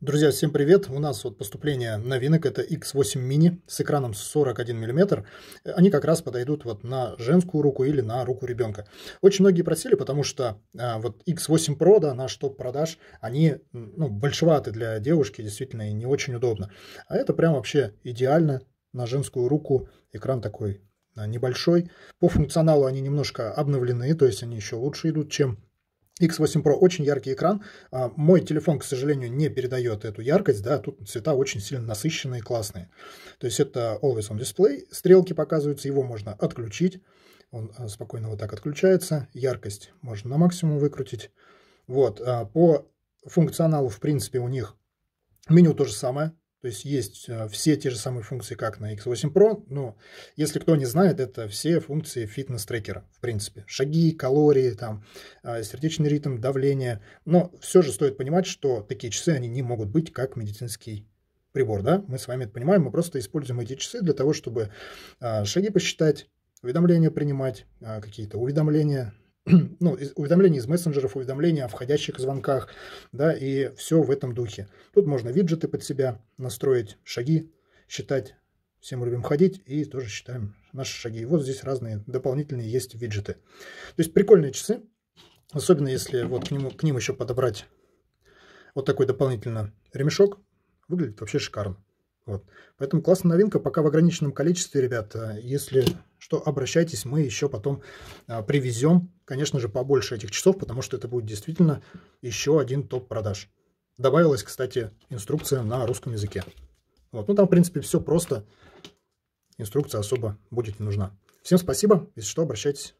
Друзья, всем привет! У нас вот поступление новинок, это X8 mini с экраном 41 мм. Они как раз подойдут вот на женскую руку или на руку ребенка. Очень многие просили, потому что э, вот X8 Pro, да, наш топ-продаж, они ну, большеваты для девушки, действительно, и не очень удобно. А это прям вообще идеально на женскую руку. Экран такой а, небольшой. По функционалу они немножко обновлены, то есть они еще лучше идут, чем X8 Pro очень яркий экран. А, мой телефон, к сожалению, не передает эту яркость, да, тут цвета очень сильно насыщенные, классные. То есть это Always On Display, стрелки показываются, его можно отключить. Он а, спокойно вот так отключается, яркость можно на максимум выкрутить. Вот, а, по функционалу, в принципе, у них меню то же самое, то есть есть э, все те же самые функции, как на X8 Pro, но если кто не знает, это все функции фитнес-трекера, в принципе. Шаги, калории, там, э, сердечный ритм, давление. Но все же стоит понимать, что такие часы, они не могут быть как медицинский прибор, да? Мы с вами это понимаем, мы просто используем эти часы для того, чтобы э, шаги посчитать, уведомления принимать, какие-то уведомления ну, уведомления из мессенджеров, уведомления о входящих звонках, да, и все в этом духе. Тут можно виджеты под себя настроить, шаги считать, все мы любим ходить и тоже считаем наши шаги. вот здесь разные дополнительные есть виджеты. То есть прикольные часы, особенно если вот к, нему, к ним еще подобрать вот такой дополнительно ремешок, выглядит вообще шикарно. Вот. Поэтому классная новинка, пока в ограниченном количестве, ребята. Если что, обращайтесь, мы еще потом а, привезем, конечно же, побольше этих часов, потому что это будет действительно еще один топ продаж. Добавилась, кстати, инструкция на русском языке. Вот. Ну, там, в принципе, все просто. Инструкция особо будет не нужна. Всем спасибо. Если что, обращайтесь.